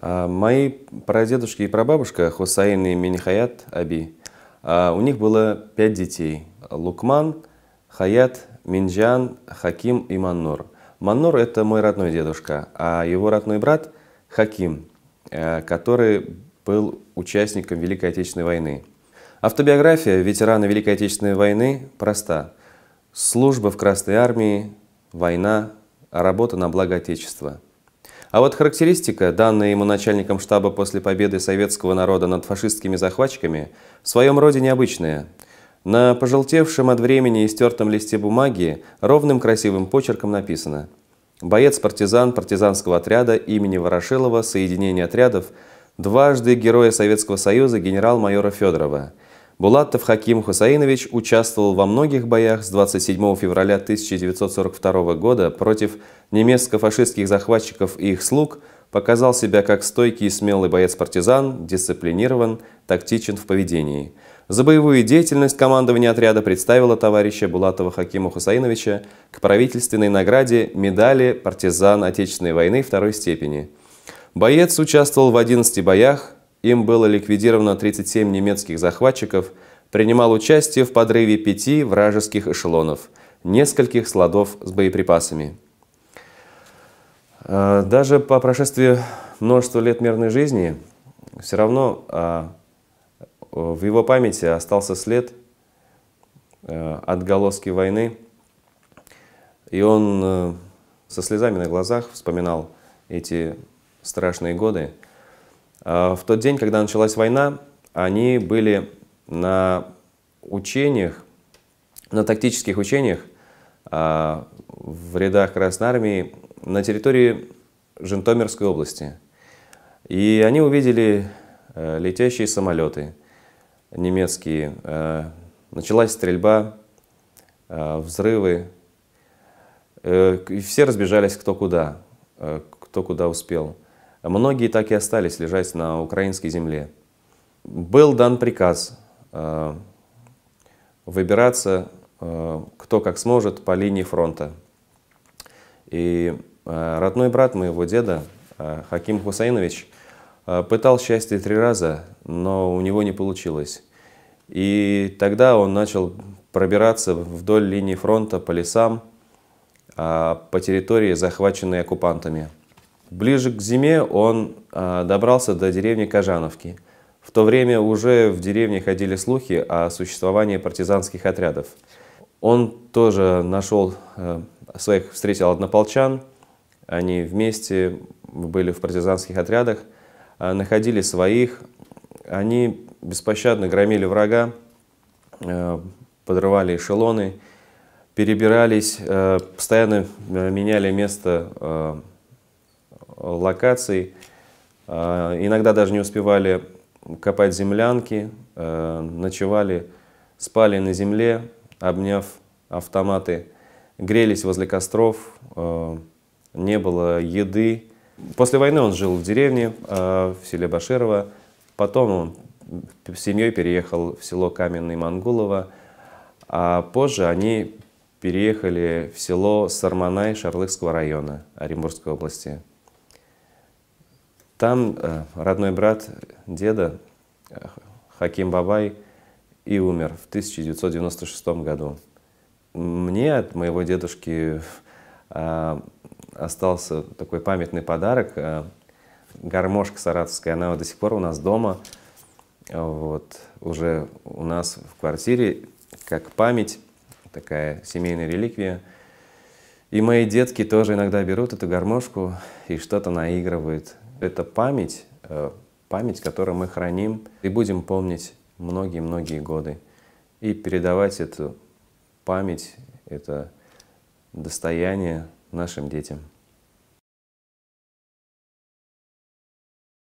А, мои прадедушки и прабабушка Хусаин и Минихаят Аби, а, у них было пять детей. Лукман, Хаят, Минджан, Хаким и Маннур. Маннур – это мой родной дедушка, а его родной брат – Хаким, э, который был участником Великой Отечественной войны. Автобиография ветерана Великой Отечественной войны проста. Служба в Красной Армии, война, работа на благо Отечества. А вот характеристика, данная ему начальником штаба после победы советского народа над фашистскими захватчиками, в своем роде необычная. На пожелтевшем от времени и стертом листе бумаги ровным красивым почерком написано «Боец-партизан партизанского отряда имени Ворошилова, соединение отрядов, дважды Героя Советского Союза генерал-майора Федорова – Булатов Хаким Хусаинович участвовал во многих боях с 27 февраля 1942 года против немецко-фашистских захватчиков и их слуг, показал себя как стойкий и смелый боец-партизан, дисциплинирован, тактичен в поведении. За боевую деятельность командование отряда представило товарища Булатова Хакима Хусаиновича к правительственной награде медали «Партизан Отечественной войны второй степени». Боец участвовал в 11 боях, им было ликвидировано 37 немецких захватчиков, принимал участие в подрыве пяти вражеских эшелонов, нескольких сладов с боеприпасами. Э, даже по прошествии множества лет мирной жизни, все равно а, э, в его памяти остался след э, отголоски войны. И он со слезами на глазах вспоминал эти страшные годы, а, в тот день, когда началась война, они были на учениях, на тактических учениях а, в рядах Красной Армии на территории Жентомирской области. И они увидели э, летящие самолеты немецкие. Э, началась стрельба, э, взрывы. И все разбежались кто куда, кто куда успел. Многие так и остались лежать на украинской земле. Был дан приказ э, выбираться э, кто как сможет по линии фронта. И э, родной брат моего деда, Хаким Хусейнович, э, пытал счастье три раза, но у него не получилось. И тогда он начал пробираться вдоль линии фронта по лесам, а, по территории, захваченной оккупантами. Ближе к зиме он а, добрался до деревни Кожановки. В то время уже в деревне ходили слухи о существовании партизанских отрядов. Он тоже нашел а, своих, встретил однополчан, они вместе были в партизанских отрядах, а, находили своих, они беспощадно громили врага, подрывали эшелоны, перебирались, постоянно меняли место локаций. А, иногда даже не успевали копать землянки, а, ночевали, спали на земле, обняв автоматы, грелись возле костров, а, не было еды. После войны он жил в деревне, в селе Баширово. Потом он с семьей переехал в село Каменный Мангулово. А позже они переехали в село Сарманай Шарлыкского района Оренбургской области. Там э, родной брат деда э, Хаким Бабай и умер в 1996 году. Мне от моего дедушки а, остался такой памятный подарок. Э, гармошка саратовская, она до сих пор у нас дома. Вот, уже у нас в квартире как память, такая семейная реликвия. И мои детки тоже иногда берут эту гармошку и что-то наигрывают. Это память, э, память, которую мы храним и будем помнить многие-многие годы. И передавать эту память, это достояние нашим детям.